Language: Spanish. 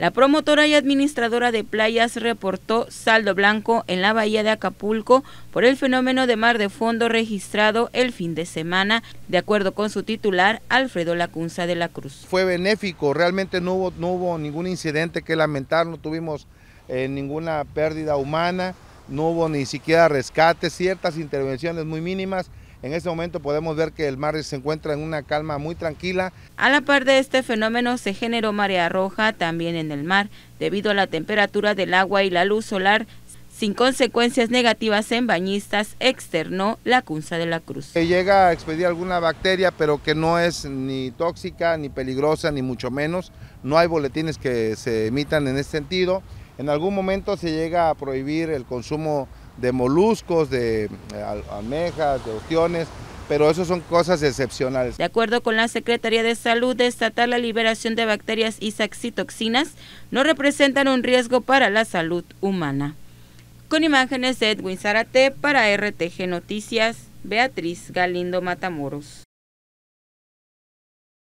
La promotora y administradora de playas reportó saldo blanco en la bahía de Acapulco por el fenómeno de mar de fondo registrado el fin de semana, de acuerdo con su titular Alfredo Lacunza de la Cruz. Fue benéfico, realmente no hubo, ningún incidente que lamentar, no tuvimos eh, ninguna pérdida humana no hubo ni siquiera rescate, ciertas intervenciones muy mínimas. En este momento podemos ver que el mar se encuentra en una calma muy tranquila. A la par de este fenómeno se generó marea roja también en el mar debido a la temperatura del agua y la luz solar sin consecuencias negativas en bañistas, externó la Cunza de la Cruz. llega a expedir alguna bacteria, pero que no es ni tóxica, ni peligrosa, ni mucho menos. No hay boletines que se emitan en ese sentido. En algún momento se llega a prohibir el consumo de moluscos, de eh, almejas, de ostiones, pero eso son cosas excepcionales. De acuerdo con la Secretaría de Salud Estatal, la liberación de bacterias y saxitoxinas no representan un riesgo para la salud humana. Con imágenes de Edwin Zarate para RTG Noticias, Beatriz Galindo Matamoros.